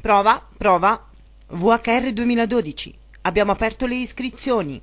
prova, prova. VHR 2012. Abbiamo aperto le iscrizioni.